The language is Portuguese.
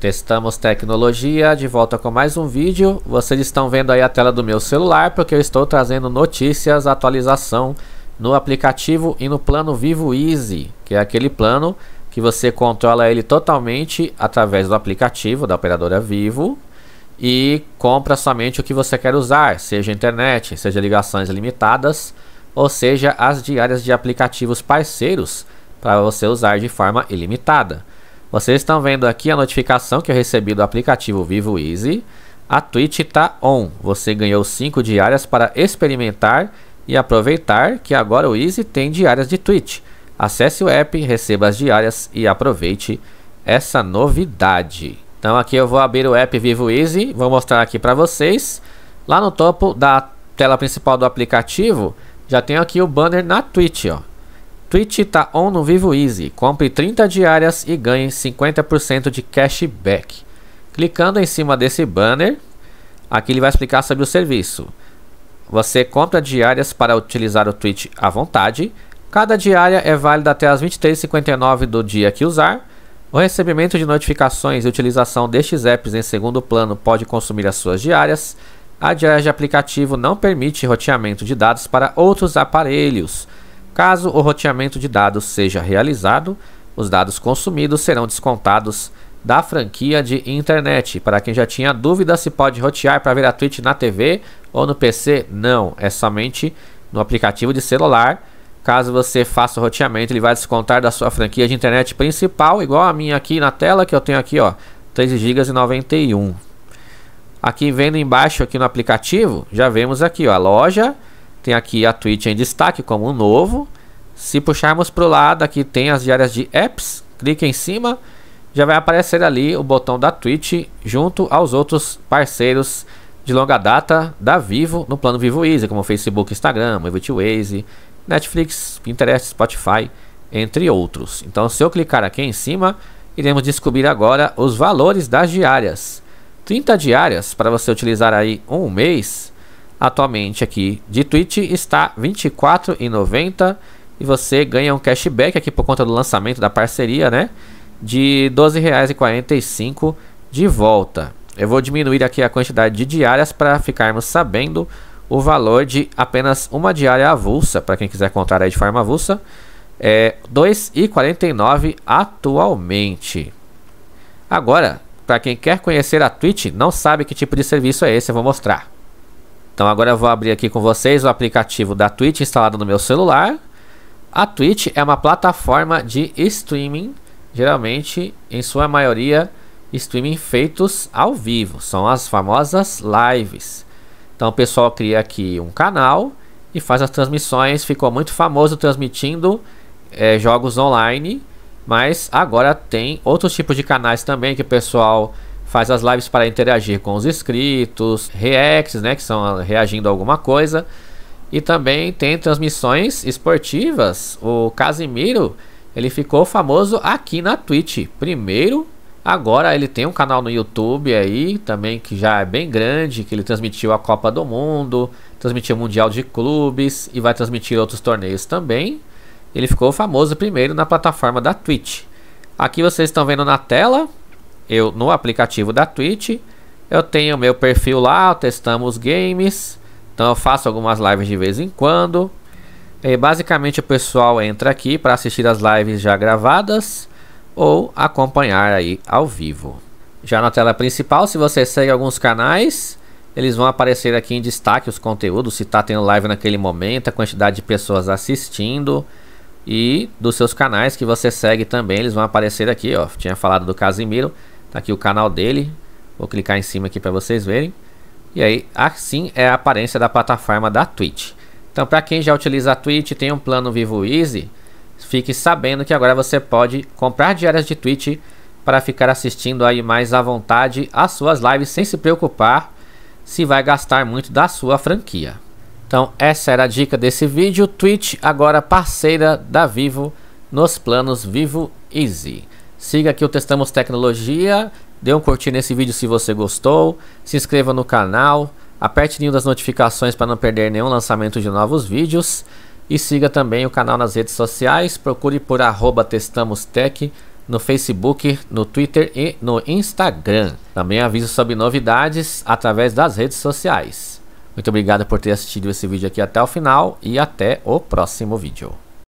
Testamos tecnologia, de volta com mais um vídeo. Vocês estão vendo aí a tela do meu celular porque eu estou trazendo notícias, atualização no aplicativo e no plano Vivo Easy, que é aquele plano que você controla ele totalmente através do aplicativo da operadora Vivo e compra somente o que você quer usar, seja internet, seja ligações limitadas, ou seja as diárias de aplicativos parceiros para você usar de forma ilimitada. Vocês estão vendo aqui a notificação que eu recebi do aplicativo Vivo Easy. A Twitch está on. Você ganhou 5 diárias para experimentar e aproveitar que agora o Easy tem diárias de Twitch. Acesse o app, receba as diárias e aproveite essa novidade. Então aqui eu vou abrir o app Vivo Easy, vou mostrar aqui para vocês. Lá no topo da tela principal do aplicativo, já tenho aqui o banner na Twitch, ó. Twitch tá on no Vivo Easy. Compre 30 diárias e ganhe 50% de cashback. Clicando em cima desse banner, aqui ele vai explicar sobre o serviço. Você compra diárias para utilizar o Twitch à vontade. Cada diária é válida até as 23h59 do dia que usar. O recebimento de notificações e utilização destes apps em segundo plano pode consumir as suas diárias. A diária de aplicativo não permite roteamento de dados para outros aparelhos. Caso o roteamento de dados seja realizado, os dados consumidos serão descontados da franquia de internet. Para quem já tinha dúvida se pode rotear para ver a Twitch na TV ou no PC, não, é somente no aplicativo de celular. Caso você faça o roteamento, ele vai descontar da sua franquia de internet principal, igual a minha aqui na tela que eu tenho aqui, ó, 13 GB e 91. Aqui vendo embaixo aqui no aplicativo, já vemos aqui, ó, a loja tem aqui a Twitch em destaque como um novo. Se puxarmos para o lado, aqui tem as diárias de apps. Clique em cima, já vai aparecer ali o botão da Twitch junto aos outros parceiros de longa data da Vivo no plano Vivo Easy, como Facebook, Instagram, Waze, Netflix, Pinterest, Spotify, entre outros. Então, se eu clicar aqui em cima, iremos descobrir agora os valores das diárias. 30 diárias para você utilizar aí um mês Atualmente aqui de Twitch está R$ 24,90 e você ganha um cashback aqui por conta do lançamento da parceria, né? De R$ 12,45 de volta. Eu vou diminuir aqui a quantidade de diárias para ficarmos sabendo o valor de apenas uma diária avulsa, para quem quiser comprar aí de forma avulsa, é R$ 2,49 atualmente. Agora, para quem quer conhecer a Twitch, não sabe que tipo de serviço é esse, eu vou mostrar. Então agora eu vou abrir aqui com vocês o aplicativo da Twitch instalado no meu celular. A Twitch é uma plataforma de streaming, geralmente em sua maioria streaming feitos ao vivo, são as famosas lives. Então o pessoal cria aqui um canal e faz as transmissões, ficou muito famoso transmitindo é, jogos online, mas agora tem outros tipos de canais também que o pessoal faz as lives para interagir com os inscritos, reacts, né, que são ah, reagindo a alguma coisa. E também tem transmissões esportivas. O Casimiro, ele ficou famoso aqui na Twitch. Primeiro, agora ele tem um canal no YouTube aí, também que já é bem grande, que ele transmitiu a Copa do Mundo, transmitiu o Mundial de Clubes e vai transmitir outros torneios também. Ele ficou famoso primeiro na plataforma da Twitch. Aqui vocês estão vendo na tela eu no aplicativo da Twitch. Eu tenho meu perfil lá, testamos games. Então eu faço algumas lives de vez em quando. E basicamente o pessoal entra aqui para assistir as lives já gravadas ou acompanhar aí ao vivo. Já na tela principal, se você segue alguns canais, eles vão aparecer aqui em destaque os conteúdos, se está tendo live naquele momento, a quantidade de pessoas assistindo e dos seus canais que você segue também, eles vão aparecer aqui, ó. Tinha falado do Casimiro, Tá aqui o canal dele. Vou clicar em cima aqui para vocês verem. E aí, assim é a aparência da plataforma da Twitch. Então, para quem já utiliza a Twitch tem um plano Vivo Easy, fique sabendo que agora você pode comprar diárias de Twitch para ficar assistindo aí mais à vontade as suas lives sem se preocupar se vai gastar muito da sua franquia. Então, essa era a dica desse vídeo. Twitch agora parceira da Vivo nos planos Vivo Easy. Siga aqui o Testamos Tecnologia, dê um curtir nesse vídeo se você gostou, se inscreva no canal, aperte o sininho das notificações para não perder nenhum lançamento de novos vídeos e siga também o canal nas redes sociais, procure por arroba testamostech no Facebook, no Twitter e no Instagram. Também aviso sobre novidades através das redes sociais. Muito obrigado por ter assistido esse vídeo aqui até o final e até o próximo vídeo.